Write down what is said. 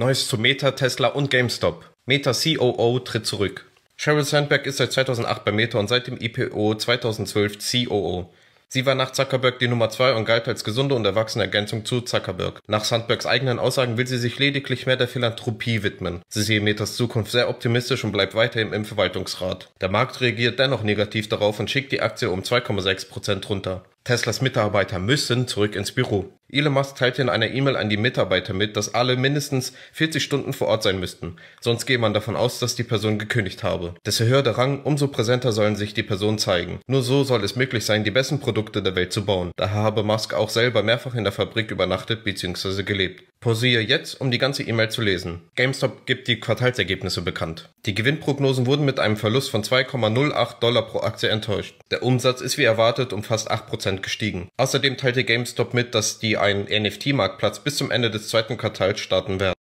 Neues zu Meta, Tesla und GameStop. Meta COO tritt zurück. Sheryl Sandberg ist seit 2008 bei Meta und seit dem IPO 2012 COO. Sie war nach Zuckerberg die Nummer 2 und galt als gesunde und erwachsene Ergänzung zu Zuckerberg. Nach Sandbergs eigenen Aussagen will sie sich lediglich mehr der Philanthropie widmen. Sie sehe Metas Zukunft sehr optimistisch und bleibt weiterhin im Verwaltungsrat. Der Markt reagiert dennoch negativ darauf und schickt die Aktie um 2,6% runter. Teslas Mitarbeiter müssen zurück ins Büro. Elon Musk teilte in einer E-Mail an die Mitarbeiter mit, dass alle mindestens 40 Stunden vor Ort sein müssten, sonst gehe man davon aus, dass die Person gekündigt habe. Desto höher der Rang, umso präsenter sollen sich die Personen zeigen. Nur so soll es möglich sein, die besten Produkte der Welt zu bauen. Daher habe Musk auch selber mehrfach in der Fabrik übernachtet bzw. gelebt. Pausiere jetzt, um die ganze E-Mail zu lesen. GameStop gibt die Quartalsergebnisse bekannt. Die Gewinnprognosen wurden mit einem Verlust von 2,08 Dollar pro Aktie enttäuscht. Der Umsatz ist wie erwartet um fast 8% gestiegen. Außerdem teilte GameStop mit, dass die einen NFT-Marktplatz bis zum Ende des zweiten Quartals starten werden.